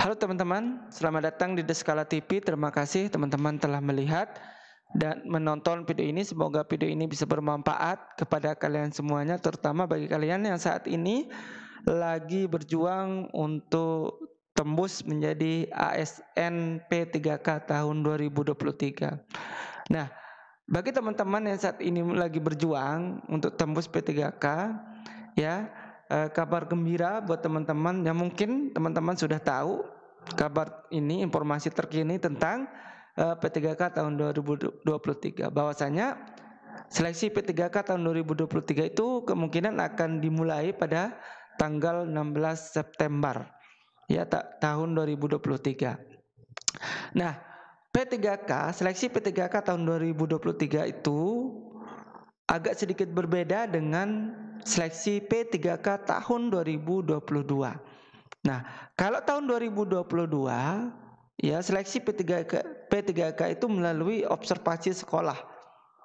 Halo teman-teman, selamat datang di Deskala TV. Terima kasih teman-teman telah melihat dan menonton video ini. Semoga video ini bisa bermanfaat kepada kalian semuanya, terutama bagi kalian yang saat ini lagi berjuang untuk tembus menjadi ASN P3K tahun 2023. Nah, bagi teman-teman yang saat ini lagi berjuang untuk tembus P3K, ya, uh, kabar gembira buat teman-teman yang mungkin teman-teman sudah tahu kabar ini informasi terkini tentang uh, eh, P3K tahun 2023 bahwasanya seleksi P3K tahun 2023 itu kemungkinan akan dimulai pada tanggal 16 September ya ta tahun 2023. Nah, P3K, seleksi P3K tahun 2023 itu agak sedikit berbeda dengan seleksi P3K tahun 2022. Nah, kalau tahun 2022 ya seleksi P3K P3K itu melalui observasi sekolah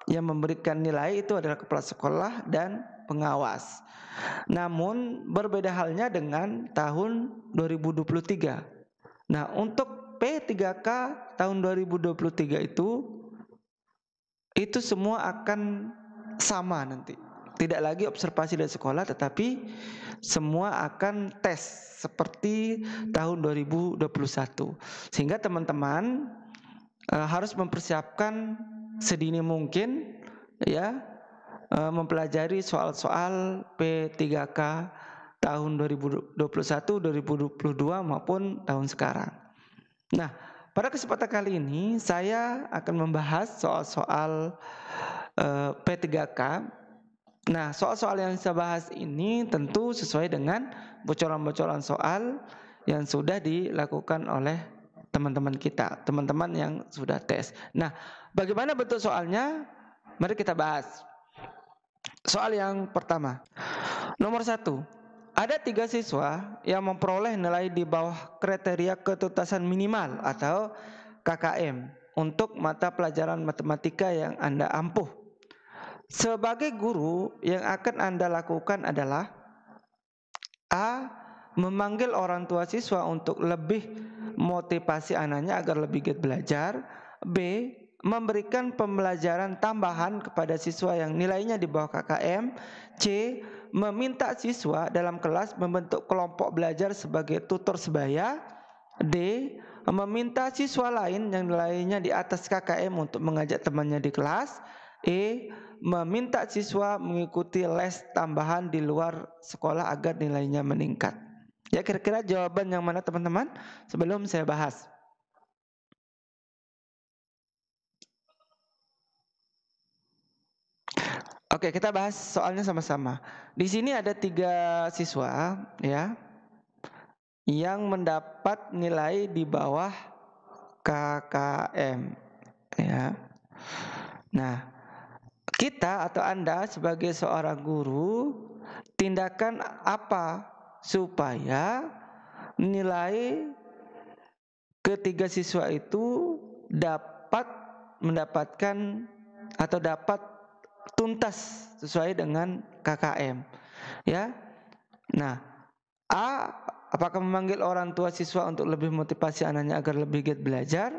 yang memberikan nilai itu adalah kepala sekolah dan pengawas. Namun berbeda halnya dengan tahun 2023. Nah, untuk P3K tahun 2023 itu itu semua akan sama nanti. Tidak lagi observasi dari sekolah tetapi semua akan tes seperti tahun 2021. Sehingga teman-teman e, harus mempersiapkan sedini mungkin ya e, mempelajari soal-soal P3K tahun 2021, 2022 maupun tahun sekarang. Nah, pada kesempatan kali ini saya akan membahas soal-soal Eh, P3K. Nah, soal-soal yang saya bahas ini tentu sesuai dengan bocoran-bocoran soal yang sudah dilakukan oleh teman-teman kita, teman-teman yang sudah tes. Nah, bagaimana bentuk soalnya? Mari kita bahas. Soal yang pertama, nomor satu, ada tiga siswa yang memperoleh nilai di bawah kriteria ketuntasan minimal atau KKM untuk mata pelajaran matematika yang Anda ampuh sebagai guru yang akan Anda lakukan adalah A. Memanggil orang tua siswa untuk lebih motivasi anaknya agar lebih giat belajar. B. Memberikan pembelajaran tambahan kepada siswa yang nilainya di bawah KKM. C. Meminta siswa dalam kelas membentuk kelompok belajar sebagai tutor sebaya. D. Meminta siswa lain yang nilainya di atas KKM untuk mengajak temannya di kelas. E meminta siswa mengikuti les tambahan di luar sekolah agar nilainya meningkat. Ya kira-kira jawaban yang mana teman-teman sebelum saya bahas. Oke, kita bahas soalnya sama-sama. Di sini ada tiga siswa ya yang mendapat nilai di bawah KKM ya. Nah, kita atau Anda sebagai seorang guru, tindakan apa supaya nilai ketiga siswa itu dapat mendapatkan atau dapat tuntas sesuai dengan KKM ya nah A apakah memanggil orang tua siswa untuk lebih motivasi anaknya agar lebih giat belajar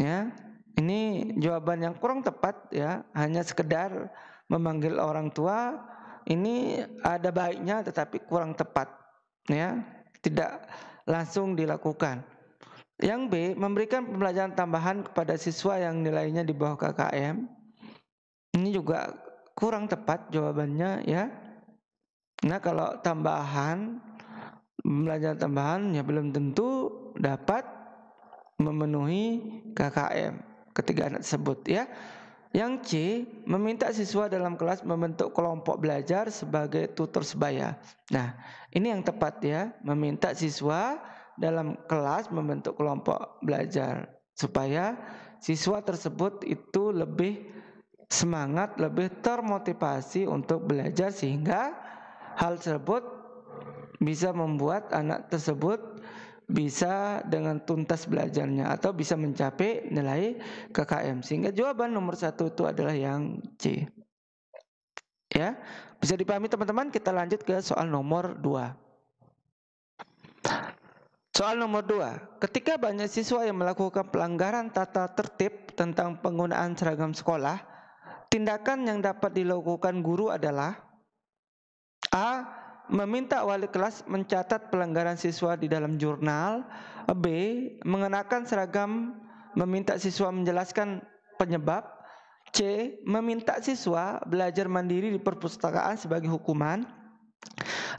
ya ini jawaban yang kurang tepat ya, hanya sekedar memanggil orang tua ini ada baiknya tetapi kurang tepat ya, tidak langsung dilakukan. Yang B, memberikan pembelajaran tambahan kepada siswa yang nilainya di bawah KKM. Ini juga kurang tepat jawabannya ya. Nah, kalau tambahan pembelajaran tambahan ya belum tentu dapat memenuhi KKM ketiga anak tersebut ya. Yang C meminta siswa dalam kelas membentuk kelompok belajar sebagai tutor sebaya. Nah, ini yang tepat ya, meminta siswa dalam kelas membentuk kelompok belajar supaya siswa tersebut itu lebih semangat, lebih termotivasi untuk belajar sehingga hal tersebut bisa membuat anak tersebut bisa dengan tuntas belajarnya atau bisa mencapai nilai KKM. Sehingga jawaban nomor satu itu adalah yang C. Ya, bisa dipahami teman-teman. Kita lanjut ke soal nomor dua. Soal nomor dua, ketika banyak siswa yang melakukan pelanggaran tata tertib tentang penggunaan seragam sekolah, tindakan yang dapat dilakukan guru adalah A meminta wali kelas mencatat pelanggaran siswa di dalam jurnal. B. Mengenakan seragam meminta siswa menjelaskan penyebab. C. Meminta siswa belajar mandiri di perpustakaan sebagai hukuman.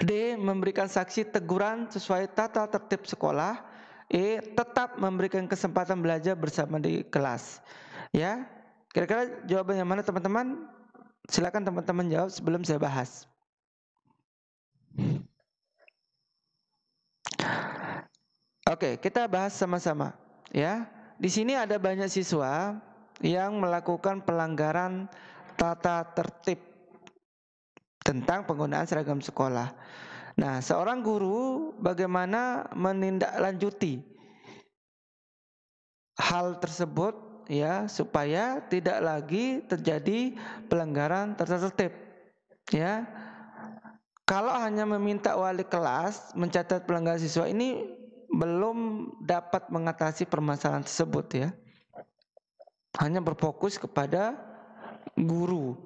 D. Memberikan saksi teguran sesuai tata tertib sekolah. E. Tetap memberikan kesempatan belajar bersama di kelas. Ya, kira-kira jawabannya mana teman-teman? Silakan teman-teman jawab sebelum saya bahas. Oke, kita bahas sama-sama ya. Di sini ada banyak siswa yang melakukan pelanggaran tata tertib tentang penggunaan seragam sekolah. Nah, seorang guru bagaimana menindaklanjuti hal tersebut ya supaya tidak lagi terjadi pelanggaran tata tertib. Ya. Kalau hanya meminta wali kelas mencatat pelanggaran siswa ini belum dapat mengatasi permasalahan tersebut ya. Hanya berfokus kepada guru.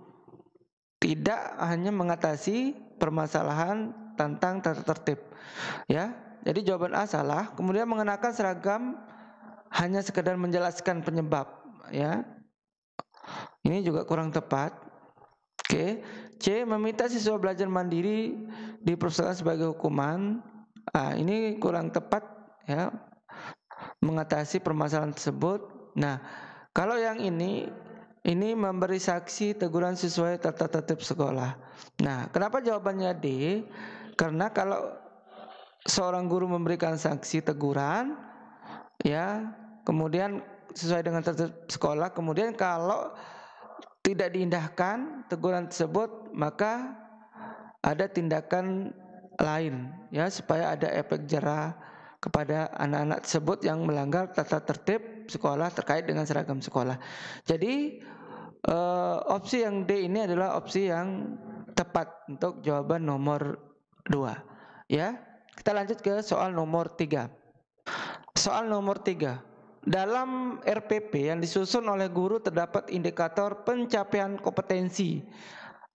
Tidak hanya mengatasi permasalahan tentang tata tertib. Ya. Jadi jawaban A salah, kemudian mengenakan seragam hanya sekedar menjelaskan penyebab ya. Ini juga kurang tepat. Oke, C meminta siswa belajar mandiri di perpustakaan sebagai hukuman. Ah, ini kurang tepat ya mengatasi permasalahan tersebut. Nah, kalau yang ini ini memberi saksi teguran sesuai tata tertib sekolah. Nah, kenapa jawabannya D? Karena kalau seorang guru memberikan saksi teguran ya, kemudian sesuai dengan tertib sekolah, kemudian kalau tidak diindahkan teguran tersebut, maka ada tindakan lain ya supaya ada efek jerah kepada anak-anak tersebut yang melanggar tata tertib sekolah terkait dengan seragam sekolah. Jadi uh, opsi yang D ini adalah opsi yang tepat untuk jawaban nomor 2. Ya. Kita lanjut ke soal nomor 3. Soal nomor 3. Dalam RPP yang disusun oleh guru terdapat indikator pencapaian kompetensi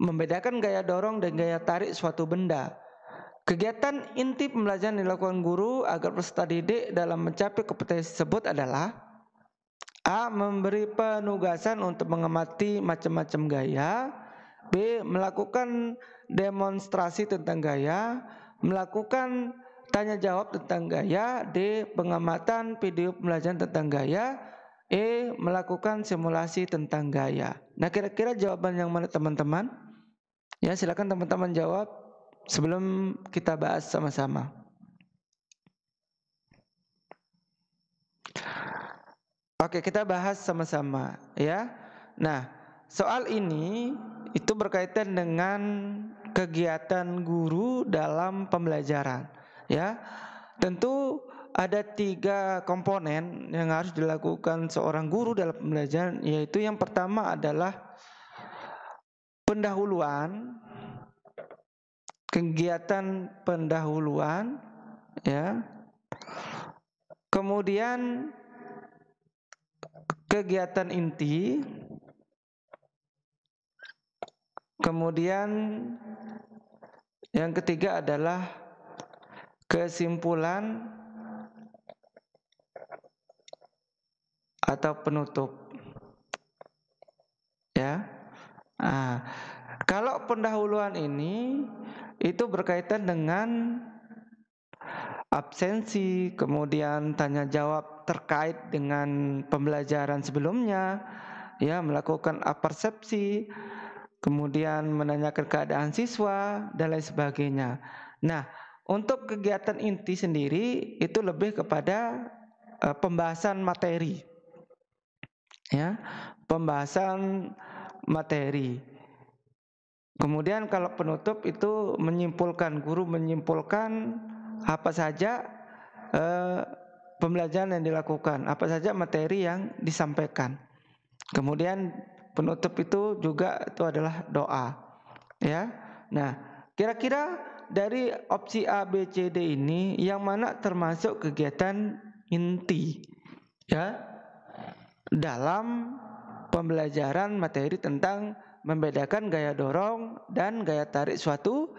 membedakan gaya dorong dan gaya tarik suatu benda. Kegiatan inti pembelajaran dilakukan guru agar peserta didik dalam mencapai kompetensi tersebut adalah A. Memberi penugasan untuk mengamati macam-macam gaya B. Melakukan demonstrasi tentang gaya Melakukan tanya jawab tentang gaya D. Pengamatan video pembelajaran tentang gaya E. Melakukan simulasi tentang gaya Nah kira-kira jawaban yang mana teman-teman? Ya silakan teman-teman jawab sebelum kita bahas sama-sama. Oke, kita bahas sama-sama ya. Nah, soal ini itu berkaitan dengan kegiatan guru dalam pembelajaran ya. Tentu ada tiga komponen yang harus dilakukan seorang guru dalam pembelajaran yaitu yang pertama adalah pendahuluan kegiatan pendahuluan ya kemudian kegiatan inti kemudian yang ketiga adalah kesimpulan atau penutup ya nah, kalau pendahuluan ini itu berkaitan dengan absensi, kemudian tanya jawab terkait dengan pembelajaran sebelumnya, ya melakukan apersepsi, kemudian menanyakan keadaan siswa dan lain sebagainya. Nah, untuk kegiatan inti sendiri itu lebih kepada uh, pembahasan materi. Ya, pembahasan materi. Kemudian kalau penutup itu menyimpulkan guru menyimpulkan apa saja eh, pembelajaran yang dilakukan, apa saja materi yang disampaikan. Kemudian penutup itu juga itu adalah doa. Ya. Nah, kira-kira dari opsi A B C D ini yang mana termasuk kegiatan inti? Ya. Dalam pembelajaran materi tentang membedakan gaya dorong dan gaya tarik suatu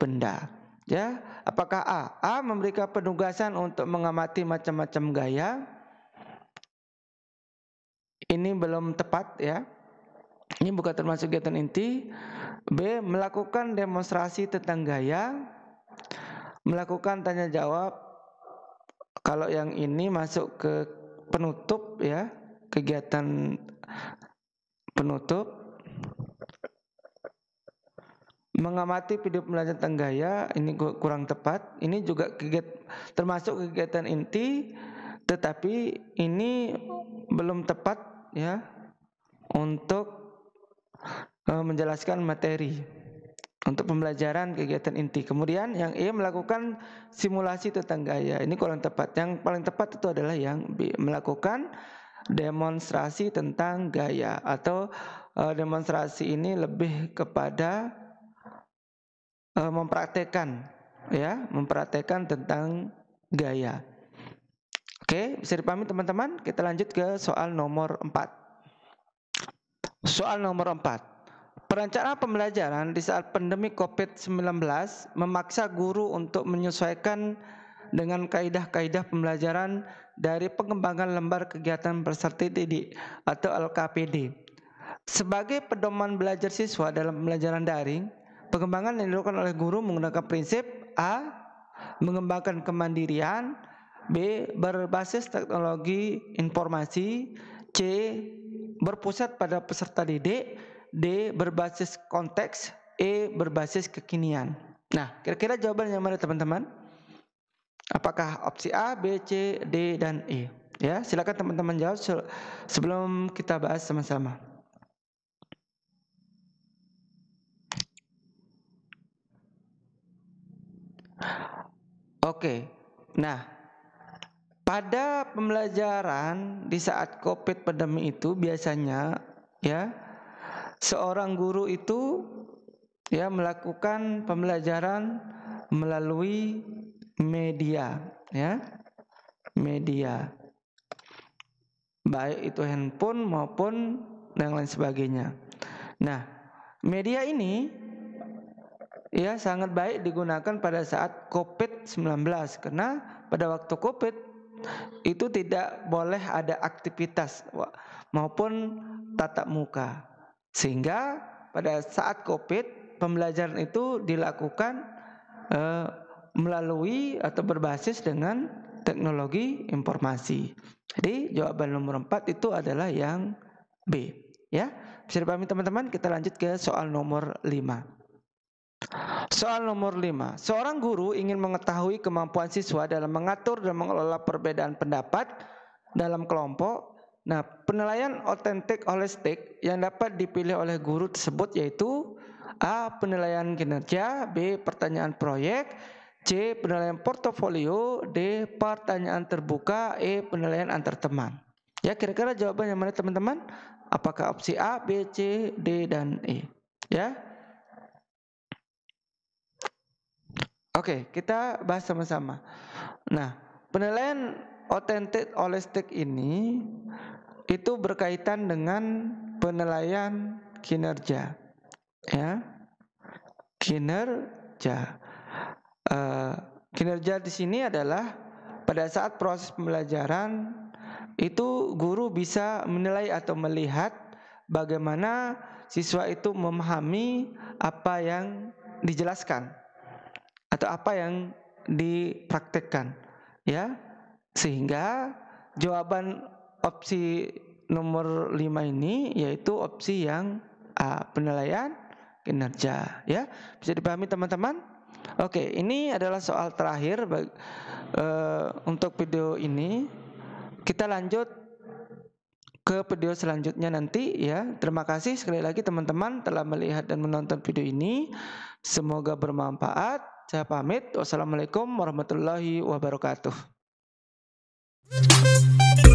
benda. Ya, apakah A? A memberikan penugasan untuk mengamati macam-macam gaya. Ini belum tepat ya. Ini bukan termasuk kegiatan inti. B melakukan demonstrasi tentang gaya. Melakukan tanya jawab. Kalau yang ini masuk ke penutup ya, kegiatan penutup mengamati video pembelajaran tentang gaya ini kurang tepat. Ini juga kegiatan termasuk kegiatan inti, tetapi ini belum tepat ya untuk uh, menjelaskan materi untuk pembelajaran kegiatan inti. Kemudian yang E melakukan simulasi tentang gaya. Ini kurang tepat. Yang paling tepat itu adalah yang B melakukan demonstrasi tentang gaya atau uh, demonstrasi ini lebih kepada mempraktekan eh, mempraktekkan ya, mempraktekkan tentang gaya. Oke, bisa dipahami teman-teman? Kita lanjut ke soal nomor 4. Soal nomor 4. Perencanaan pembelajaran di saat pandemi COVID-19 memaksa guru untuk menyesuaikan dengan kaedah-kaedah pembelajaran dari pengembangan lembar kegiatan peserta didik atau LKPD. Sebagai pedoman belajar siswa dalam pembelajaran daring, pengembangan yang dilakukan oleh guru menggunakan prinsip A. Mengembangkan kemandirian B. Berbasis teknologi informasi C. Berpusat pada peserta didik D. Berbasis konteks E. Berbasis kekinian Nah, kira-kira jawaban yang mana teman-teman? Apakah opsi A, B, C, D, dan E? Ya, silakan teman-teman jawab sebelum kita bahas sama-sama. Oke. Nah, pada pembelajaran di saat Covid pandemi itu biasanya ya seorang guru itu ya melakukan pembelajaran melalui media ya. Media. Baik itu handphone maupun dan lain sebagainya. Nah, media ini ya sangat baik digunakan pada saat COVID-19 karena pada waktu COVID itu tidak boleh ada aktivitas maupun tatap muka. Sehingga pada saat COVID pembelajaran itu dilakukan eh, melalui atau berbasis dengan teknologi informasi. Jadi jawaban nomor 4 itu adalah yang B, ya. Bisa dipahami teman-teman, kita lanjut ke soal nomor 5. Soal nomor 5. Seorang guru ingin mengetahui kemampuan siswa dalam mengatur dan mengelola perbedaan pendapat dalam kelompok. Nah, penilaian otentik holistik yang dapat dipilih oleh guru tersebut yaitu A. Penilaian kinerja B. Pertanyaan proyek C. Penilaian portofolio D. Pertanyaan terbuka E. Penilaian antar teman Ya, kira-kira jawaban yang mana teman-teman? Apakah opsi A, B, C, D, dan E? Ya, Oke, kita bahas sama-sama. Nah, penilaian otentik holistik ini itu berkaitan dengan penilaian kinerja. Ya. Kinerja. Uh, kinerja di sini adalah pada saat proses pembelajaran itu guru bisa menilai atau melihat bagaimana siswa itu memahami apa yang dijelaskan atau apa yang dipraktekkan ya sehingga jawaban opsi nomor 5 ini yaitu opsi yang A penilaian kinerja ya bisa dipahami teman-teman Oke ini adalah soal terakhir eh, untuk video ini kita lanjut ke video selanjutnya nanti ya terima kasih sekali lagi teman-teman telah melihat dan menonton video ini semoga bermanfaat saya pamit. Wassalamualaikum warahmatullahi wabarakatuh.